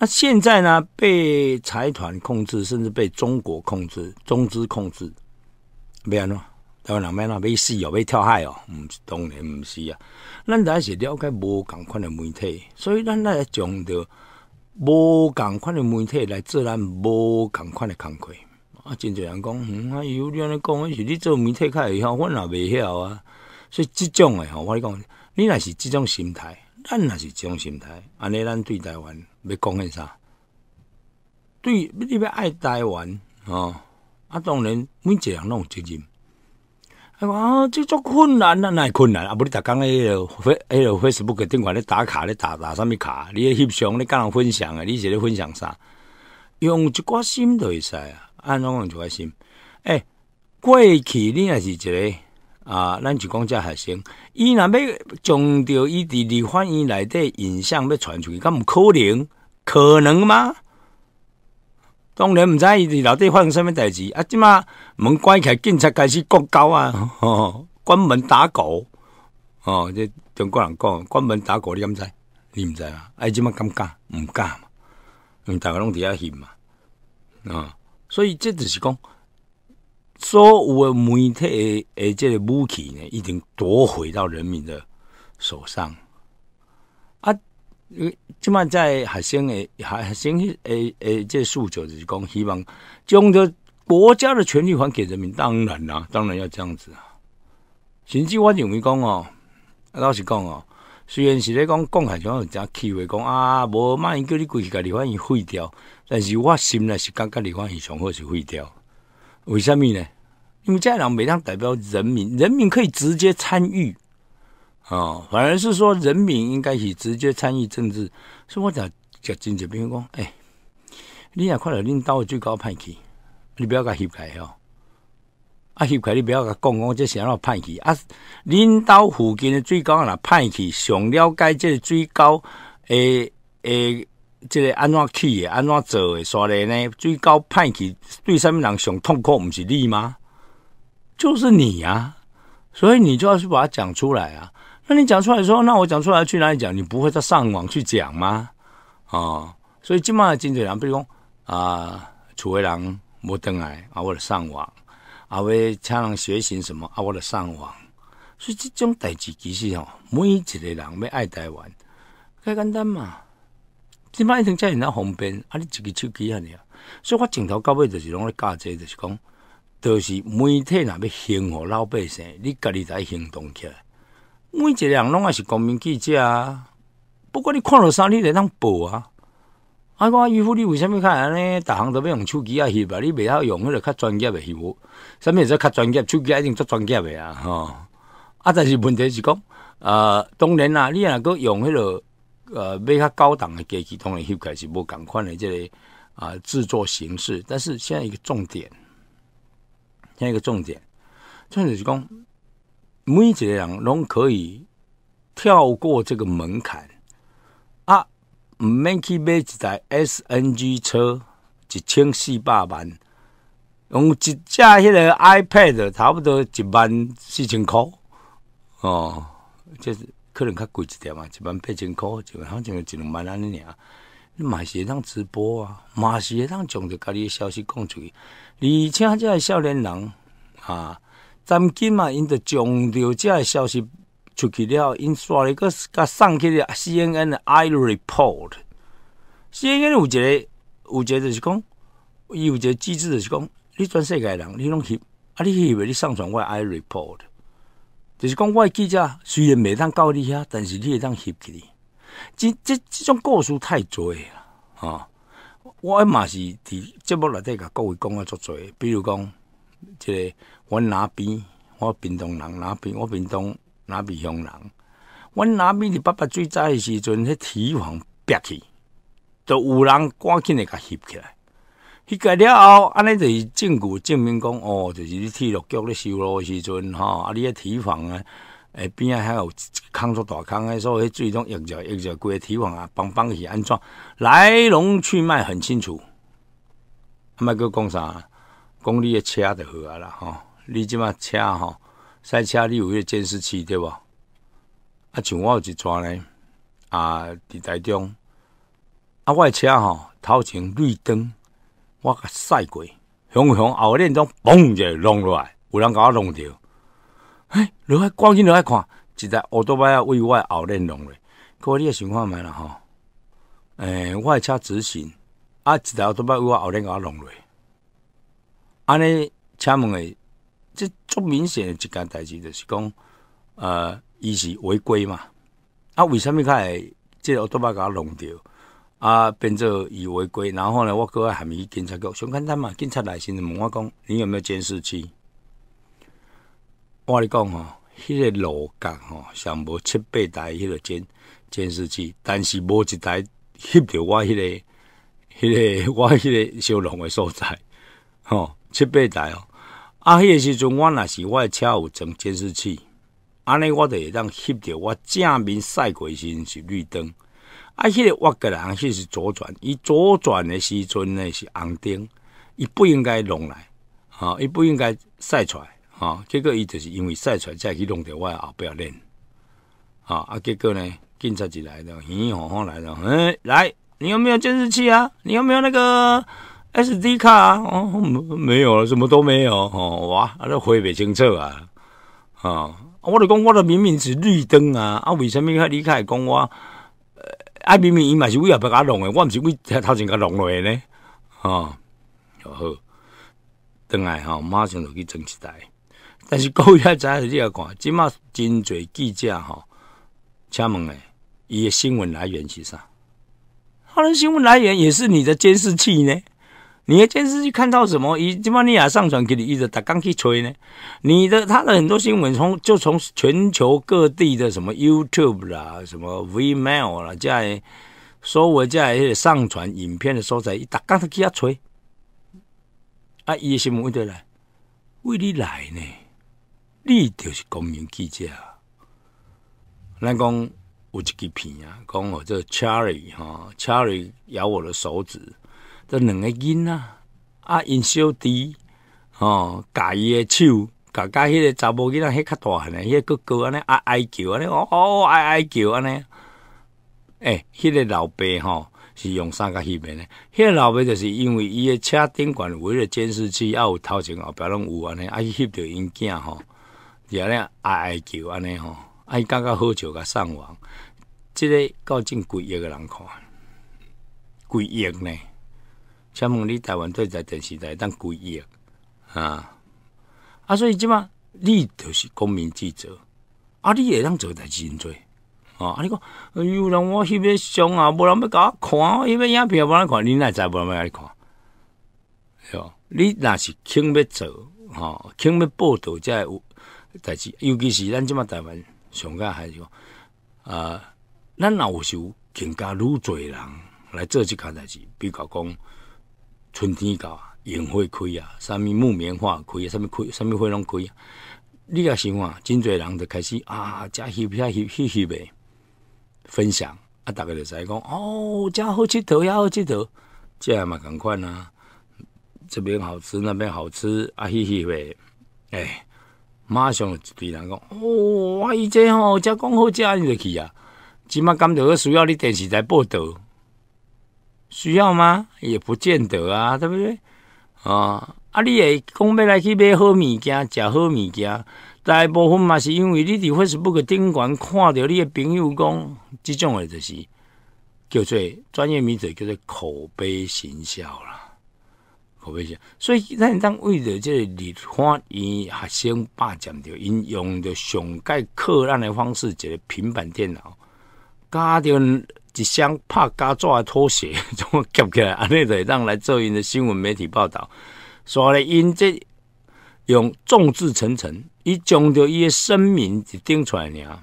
那现在呢被财团控制，甚至被中国控制、中资控制，安怎？台湾人安怎？要死哦，要跳海哦，毋是当然毋是啊。咱在是了解无共款的媒体，所以咱在讲的。无共款的媒体来做，咱无共款的工作。啊，真侪人讲，嗯，伊有你安尼讲，是你做媒体较会，晓，阮也袂晓啊？所以即种诶吼，我讲，你若是即种心态，咱若是即种心态。安尼咱对台湾要讲献啥？对，你要爱台湾吼，啊，当然，每一个人拢有责任。哎，哇！这种困难啊，哪困难？啊，不，你工讲迄个，迄个 Facebook 顶块咧打卡咧打打什么卡？你翕相，你跟人分享啊？你是咧分享啥？用一颗心会使啊，安装用一颗心。诶，过去你也是一个啊，咱就讲只学生，伊若要将着伊伫你法院内底影像要传出去，敢毋可能，可能吗？当然毋知伊伫内底发生什么代志啊！即马门关起，来，警察开始国教啊！哦，关门打狗哦！这中国人讲关门打狗，你敢知？你毋知啊？哎，即马敢敢毋敢嘛？为大家拢伫遐嫌嘛？啊！所以这只是讲，所有媒体诶，即武器呢，已经夺回到人民的手上。因为即卖在学生诶，学生诶诶，这诉求就是讲，希望将这国家的权利还给人民，当然啦，当然要这样子啊。甚至我认为讲哦，老实讲哦，虽然是咧讲共产党有只气话讲啊，无卖人叫你过去，甲离翻译废掉。但是我心内是感觉，离翻译上好是废掉？为什么呢？因为这人没当代表人民，人民可以直接参与。哦，反而是说人民应该是直接参与政治，所以我讲叫经济兵工。哎，你也快点，领导最高派去，你不要搞掀开哦。啊，掀开你不要搞，讲共这安怎派去啊。领导附近的最高啊，派去上了解这最高诶诶，这个安怎去的、安怎做的，所以呢，最高派去对什么人上痛苦，不是你吗？就是你呀，所以你就要去把它讲出来啊。那你讲出来说，那我讲出来去哪里讲？你不会再上网去讲吗？哦，所以今麦的侪人，比如讲啊，楚威人无登来，啊，我上网，啊，为请人学习什么，啊，我上网。所以这种代志其实吼，每一个人要爱台湾，太简单嘛。今麦已经在你那方便，啊，你自己手机啊你啊。所以我镜头到尾就是拢咧，教这就是讲，都是媒体若要幸福老百姓，你家己才行动起来。每一个人拢也是公民记者啊，不过你看了啥，你得当报啊。啊，我姨夫，你为什么看尼？大行都要用手机啊翕吧，你袂晓用迄个较专业的摄，什物说较专业？手机一定做专业的啊，吼啊，但是问题是讲，呃，当然啦，你若果用迄个呃买较高档的机器，当然翕起来是无共款的，即个啊制作形式。但是现在一个重点，现在一个重点，就是讲。每一个人拢可以跳过这个门槛啊毋免去买一台 SNG 车，一千四百万；用一架迄个 iPad，差不多一万四千块。哦，就是可能较贵一点嘛，一万八千块，一万像一两万安尼了。你买会当直播啊，买会当将着家里的消息讲出去，而且即个少年人啊。曾经嘛，因着强着遮个消息出去了，因刷了一个送去的 C N N 的 I report。C N N 有一个，有一个就是讲，伊有一个机制就是讲，你全世界人你拢翕啊，你翕诶你上传我 I report，就是讲我诶记者虽然袂当到你遐，但是你会当翕起你。即即即种故事太侪啊！啊！我嘛是伫节目内底甲各位讲啊，足侪，比如讲即个。阮那边，我屏东人那边，我屏东那边乡人。阮那边伫爸爸最早诶时阵，迄堤防劈去，著有人赶紧诶甲翕起来。翕起了后，安尼著是证据证明讲，哦，著、是你铁路局咧修路诶时阵，吼、哦，啊，你诶堤防啊，诶边啊遐有空出大坑诶，所以迄最终溢着溢着规个堤防啊，崩崩去安怎？来龙去脉很清楚。啊，麦哥讲啥？讲你诶车着好啊啦，吼、你即嘛车吼？赛车你有迄监视器对无？啊，像我有一逝呢，啊，伫台中，啊，我诶车吼头前绿灯，我甲驶过，雄雄后链中嘣一下弄落来，有人甲我弄着。嘿，你爱赶紧你爱看，一台奥多伯啊为我后链弄嘞。可你个想法觅啦吼？诶，我诶车直行，啊，一台奥多伯为我后链甲我弄嘞。安尼车门诶，这足明显的一件代志，就是讲，呃，一是违规嘛。啊，为什么他即个我都把佮弄掉啊，变作以违规。然后呢，我佫还伊去警察局，上简单嘛。警察来先问我讲，你有没有监视器？我讲吼，迄个楼阁吼，上无七八台迄个监监视器，但是无一台翕着我迄个，迄个我迄个小龙的所在吼，七八台哦。啊，迄个时阵，我若是我的车有装监视器，安尼我就会当翕着我正面驶过时是绿灯，啊，迄个我个人迄是左转，伊左转的时阵呢是红灯，伊不应该弄来，吼，伊不应该驶出来，吼，结果伊就是因为驶出来才去弄着我啊壁要吼、啊，啊，结果呢，警察就来了，红红来了，哎，来，你有没有监视器啊？你有没有那个？S D 卡啊，哦，没没有了，什么都没有。哦，哇，那灰白清澈啊！啊，我的讲，我的明明是绿灯啊，啊，为什么他离开讲我？呃，啊，明明伊嘛是为阿别甲弄的，我唔是为头前甲弄落的呢。哦，好，等来哈，马上就去整一台。但是高爷仔你要看，即嘛真侪记者哈，请问哎，伊的新闻来源是啥？他的新闻来源也是你的监视器呢？你的电视去看到什么？以基玛利亚上传给你，一直打钢去锤呢？你的他的很多新闻从就从全球各地的什么 YouTube 啦、什么 v m a i l 啦，这样说我这样上传影片的时候才一打钢他锤啊！伊以新闻问题来？为你来呢？你就是公民记者。那讲有一支片啊，讲我这 Charlie 哈，Charlie 咬我的手指。这两个囡仔，啊，因小弟吼，家己诶手，家家迄个查某囡仔，迄较大汉诶，迄个哥哥安尼啊，爱叫安尼，哦，爱爱叫安尼。诶，迄个老爸吼，是用三个翕面的，迄个老爸就是因为伊个车顶管围着监视器，啊有头前后壁拢有安尼，伊翕着因囝吼，也咧爱爱叫安尼吼，啊伊感觉好笑甲上网，即个够真诡异个人看，诡异呢。请问你台湾在在电视台当几亿啊啊，所以即嘛你就是公民记者啊，你也让做志真闻做啊。你讲哎呦，让我翕个相啊，无人要我看，我翕咩影片要人看，你哪知无人要你看。哦，你若是肯要做吼，肯要报道有代志，尤其是咱即嘛台湾上加还是讲啊，咱时朽更加愈济人来做即件代志，比较讲。春天到，樱花开啊！啥物木棉花开啊？什么开？啥物花拢开啊？你也想啊？真侪人就开始啊，加翕片翕翕翕呗，分享啊！逐个就在讲哦，真好佚佗，呀，好佚佗，这嘛共款啊。这边好吃，那边好吃啊！翕翕呗，哎，马上一堆人讲哦，我以前哦，加讲好加你就去啊！即马感到需要你电视台报道。需要吗？也不见得啊，对不对？啊，啊，你也讲要来去买好物件，食好物件。大部分嘛是因为你，或 o 某个顶员看到你的朋友讲，这种的就是叫做专业名词，叫做口碑行销啦。口碑行，销。所以，那当为了这立法，业学生霸占掉，因用着上盖客案的方式，个平板电脑加点。一箱拍胶纸的拖鞋，怎么夹起来？安尼得让来做因的新闻媒体报道。所以，因这用众志成城，伊将着伊的声明就定出来呢。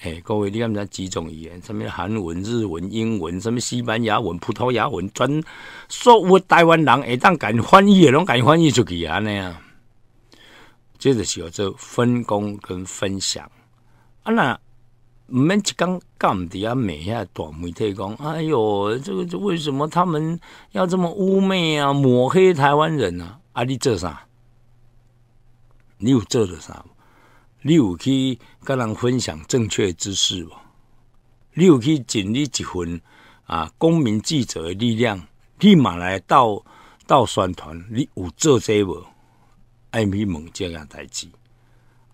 哎，各位，你看咱几种语言，什么韩文、日文、英文，什么西班牙文、葡萄牙文，全所有台湾人会当敢翻译的，拢敢翻译出去啊？尼啊，这是叫做分工跟分享。啊那。我们天干刚底下美遐大媒体讲，哎哟，这个为什么他们要这么污蔑啊，抹黑台湾人啊？啊，你做啥？你有做着啥？你有去跟人分享正确知识无？你有去尽你一份啊公民记者的力量，立马来到到宣传，你有做这无？爱咪问这件代志。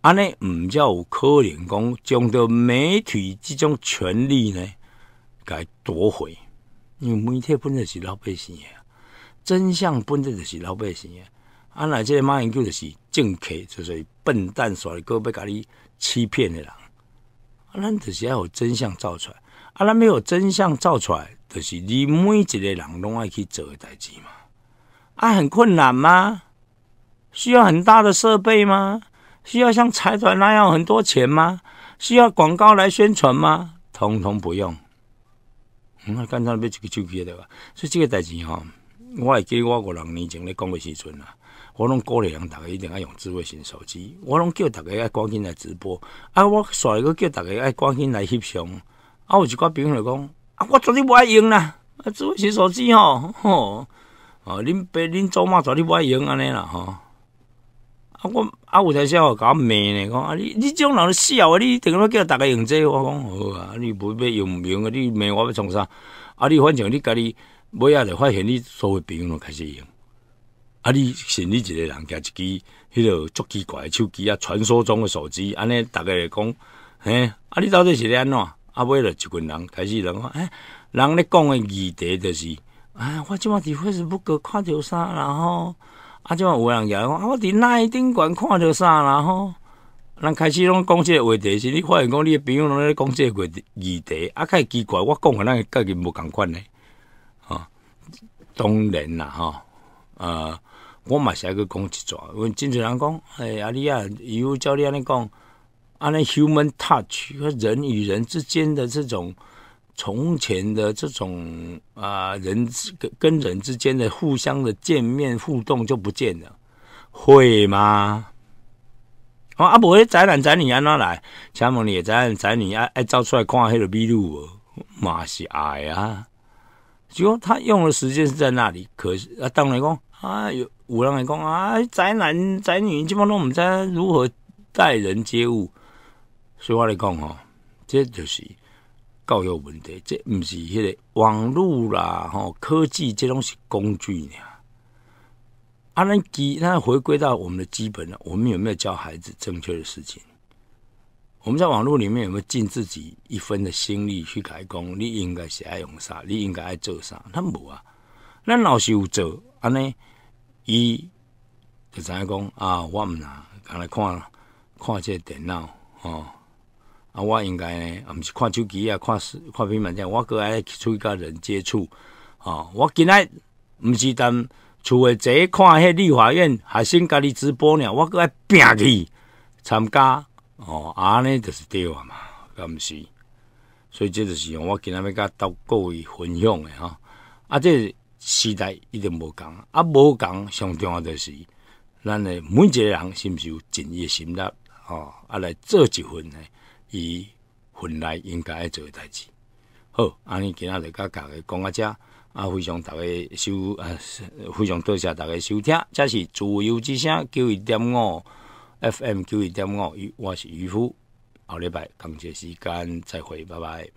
安尼毋叫有可能讲将着媒体即种权利呢？该夺回？因为媒体本来是老百姓嘅，真相本来就是老百姓嘅。啊！来即个马英九就是政客，就是笨蛋，耍个哥要甲你欺骗的人。啊！咱就是要有真相造出来。啊！咱没有真相造出来，就是你每一个人拢爱去做代志嘛？啊！很困难吗？需要很大的设备吗？需要像财团那样很多钱吗？需要广告来宣传吗？统统不用。那干脆那边几个纠结的吧？所以这个代志哈，我会记我五六年前咧讲的时阵啊，我拢鼓励大家一定要用智慧型手机，我拢叫大家爱赶紧来直播啊，我煞一个叫大家爱赶紧来翕相啊。有一讲朋友来讲啊，我昨天不爱用啦，啊，智慧型手机吼，吼，哦，恁爸恁祖嘛，昨天不爱用安尼啦吼。我啊，有我在甲我骂嘞！讲啊，你你种人都笑啊！你点么叫大家用这？我讲好啊！你不不用唔用啊？你命我不重啥？啊，你反正你家己尾啊，就发现你所有朋友都开始用。啊，你选你一个人加一支迄落足奇怪的手机啊，传说中的手机，安尼大家来讲。嘿，啊，你到底是安怎？啊，尾就一群人开始人讲。哎，人咧讲的议题就是，哎，我今晚体会是不隔看桥啥，然后。啊！即话有人讲，啊！我伫那顶悬看着啥啦？吼，咱开始拢讲即个话题，时，你发现讲你的朋友拢咧讲即个话题，议题啊！较奇怪，我讲的咱个概念无共款呢，吼！当然啦，吼，呃，我嘛是爱去讲一撮。我金志人讲，哎，阿丽亚，尤教练你讲，安尼 human touch，人与人之间的这种。从前的这种啊，人跟跟人之间的互相的见面互动就不见了，会吗？哦，阿伯宅男宅女安哪来？厦门你宅男宅女爱爱照出来看黑的秘录，马是啊。呀！就他用的时间是在那里，可是啊，当然讲啊，有人来讲啊，宅男宅女基本都我知该如何待人接物？以话来讲哈，这就是。教育问题，这不是迄个网络啦，吼，科技这拢是工具呀。啊，咱基那回归到我们的基本我们有没有教孩子正确的事情？我们在网络里面有没有尽自己一分的心力去改工？你应该是爱用啥，你应该爱做啥，他无啊。咱老师有做，安尼，伊就知影讲啊？我们啊，刚来看看这电脑，吼。啊，我应该呢，毋是看手机啊，看视看平板，电，我阁爱出去甲人接触啊。我今仔毋是踮厝诶坐看迄立法院，还先甲你直播呢，我阁爱拼去参加哦。啊，尼就是对嘛，毋是。所以这就是我今仔要甲到各位分享的吼啊，这时代一定无共啊无共上重要就是，咱诶每一个人是毋是有敬业心力吼啊来做一份诶。伊原来应该爱做诶代志，好，安尼今仔日甲大家讲阿遮啊，非常大家收，啊，非常多谢大家收听，这是自由之声九一点五 FM 九一点五，我是渔夫，后礼拜同一时间再会，拜拜。